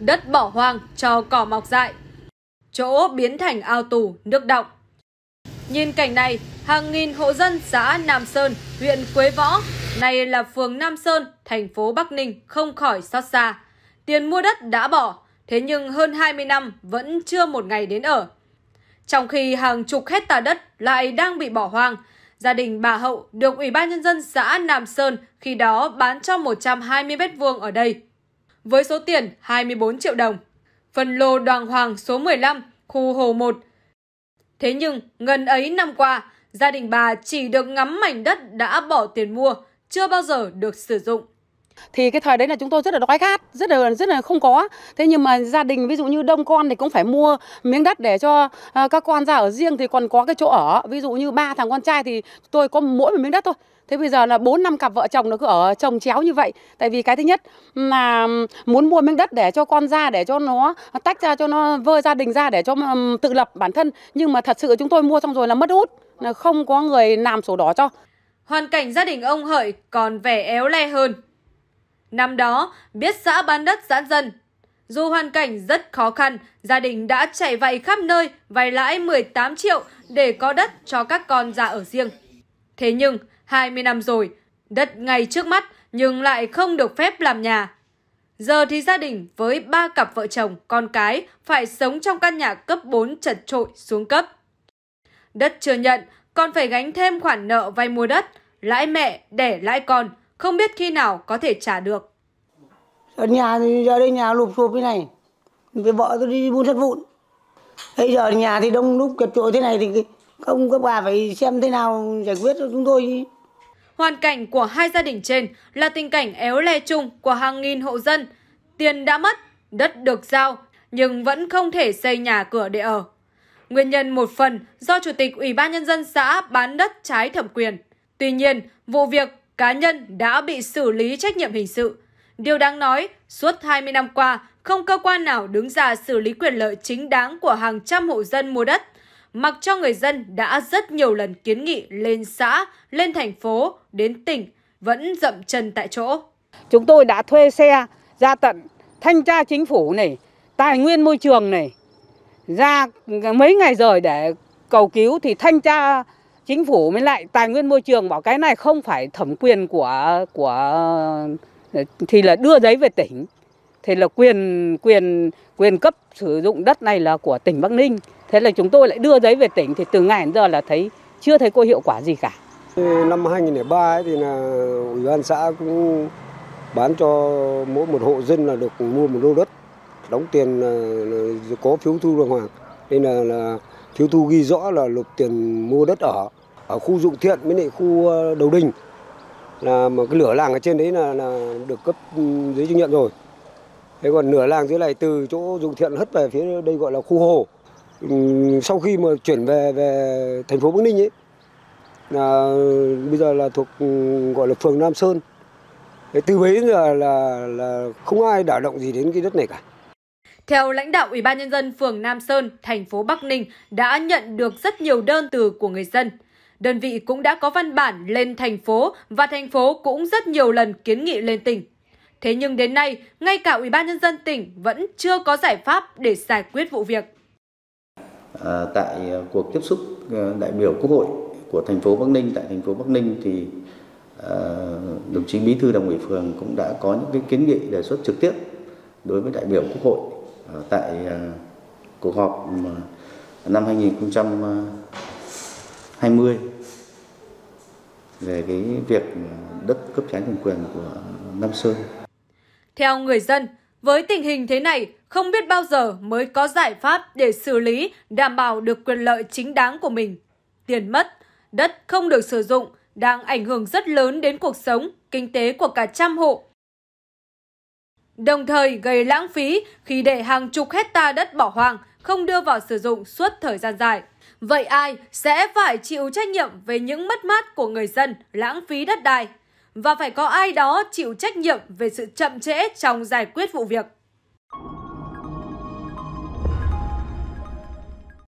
đất bỏ hoang cho cỏ mọc dại. Chỗ biến thành ao tù, nước động. Nhìn cảnh này, hàng nghìn hộ dân xã Nam Sơn, huyện Quế Võ, nay là phường Nam Sơn, thành phố Bắc Ninh không khỏi xót xa. Tiền mua đất đã bỏ, thế nhưng hơn 20 năm vẫn chưa một ngày đến ở. Trong khi hàng chục hecta đất lại đang bị bỏ hoang, gia đình bà Hậu được Ủy ban Nhân dân xã Nam Sơn khi đó bán cho 120 mét vuông ở đây với số tiền 24 triệu đồng. Phần lô Đoàn Hoàng số 15, khu Hồ 1. Thế nhưng, gần ấy năm qua, gia đình bà chỉ được ngắm mảnh đất đã bỏ tiền mua, chưa bao giờ được sử dụng. Thì cái thời đấy là chúng tôi rất là đói khát, rất là rất là không có. Thế nhưng mà gia đình ví dụ như đông con thì cũng phải mua miếng đất để cho à, các con ra ở riêng thì còn có cái chỗ ở. Ví dụ như ba thằng con trai thì tôi có mỗi một miếng đất thôi. Thế bây giờ là bốn năm cặp vợ chồng nó cứ ở chồng chéo như vậy. Tại vì cái thứ nhất là muốn mua miếng đất để cho con ra để cho nó tách ra cho nó vơ gia đình ra để cho tự lập bản thân. Nhưng mà thật sự chúng tôi mua xong rồi là mất hút, không có người làm sổ đỏ cho. Hoàn cảnh gia đình ông Hợi còn vẻ éo le hơn. Năm đó, biết xã bán đất giãn dân. Dù hoàn cảnh rất khó khăn, gia đình đã chạy vay khắp nơi, vay lãi 18 triệu để có đất cho các con ra ở riêng. Thế nhưng, 20 năm rồi, đất ngay trước mắt nhưng lại không được phép làm nhà. Giờ thì gia đình với ba cặp vợ chồng, con cái phải sống trong căn nhà cấp 4 chật trội xuống cấp. Đất chưa nhận, còn phải gánh thêm khoản nợ vay mua đất, lãi mẹ để lãi con – không biết khi nào có thể trả được. Ở nhà thì giờ đây nhà lụp sụp như này, với vợ tôi đi buôn sắt vụn. Bây giờ nhà thì đông lúc chật chội thế này thì không các bà phải xem thế nào giải quyết cho chúng tôi. Hoàn cảnh của hai gia đình trên là tình cảnh éo le chung của hàng nghìn hộ dân. Tiền đã mất, đất được giao, nhưng vẫn không thể xây nhà cửa để ở. Nguyên nhân một phần do Chủ tịch Ủy ban Nhân dân xã bán đất trái thẩm quyền. Tuy nhiên, vụ việc cá nhân đã bị xử lý trách nhiệm hình sự. Điều đáng nói, suốt 20 năm qua, không cơ quan nào đứng ra xử lý quyền lợi chính đáng của hàng trăm hộ dân mua đất, mặc cho người dân đã rất nhiều lần kiến nghị lên xã, lên thành phố, đến tỉnh, vẫn dậm chân tại chỗ. Chúng tôi đã thuê xe ra tận thanh tra chính phủ này, tài nguyên môi trường này, ra mấy ngày rồi để cầu cứu thì thanh tra chính phủ mới lại tài nguyên môi trường bảo cái này không phải thẩm quyền của của thì là đưa giấy về tỉnh thì là quyền quyền quyền cấp sử dụng đất này là của tỉnh Bắc Ninh thế là chúng tôi lại đưa giấy về tỉnh thì từ ngày đến giờ là thấy chưa thấy có hiệu quả gì cả năm 2003 ấy thì là ủy ban xã cũng bán cho mỗi một hộ dân là được mua một lô đất đóng tiền là, là có phiếu thu đàng hoàng nên là, là Thiếu thu ghi rõ là nộp tiền mua đất ở ở khu dụng thiện với lại khu ờ, đầu đình là mà cái nửa làng ở trên đấy là, là được cấp ừ, giấy chứng nhận rồi. Thế còn nửa làng dưới này từ chỗ dụng thiện hất về phía đây gọi là khu hồ. Ừ, sau khi mà chuyển về về thành phố Bắc Ninh ấy là bây giờ là thuộc ừ, gọi là phường Nam Sơn. Thế từ bấy giờ là là không ai đả động gì đến cái đất này cả. Theo lãnh đạo Ủy ban nhân dân phường Nam Sơn, thành phố Bắc Ninh đã nhận được rất nhiều đơn từ của người dân. Đơn vị cũng đã có văn bản lên thành phố và thành phố cũng rất nhiều lần kiến nghị lên tỉnh. Thế nhưng đến nay, ngay cả Ủy ban nhân dân tỉnh vẫn chưa có giải pháp để giải quyết vụ việc. À, tại à, cuộc tiếp xúc à, đại biểu Quốc hội của thành phố Bắc Ninh tại thành phố Bắc Ninh thì à, đồng chí bí thư đảng ủy phường cũng đã có những cái kiến nghị đề xuất trực tiếp đối với đại biểu quốc hội tại ờ, cuộc họp năm 2020 ờ, về cái việc đất cấp trái thẩm quyền của Nam Sơn. Theo người dân, với tình hình thế này, không biết bao giờ mới có giải pháp để xử lý đảm bảo được quyền lợi chính đáng của mình. Tiền mất, đất không được sử dụng đang ảnh hưởng rất lớn đến cuộc sống, kinh tế của cả trăm hộ đồng thời gây lãng phí khi để hàng chục hecta đất bỏ hoang không đưa vào sử dụng suốt thời gian dài. Vậy ai sẽ phải chịu trách nhiệm về những mất mát của người dân lãng phí đất đai? Và phải có ai đó chịu trách nhiệm về sự chậm trễ trong giải quyết vụ việc.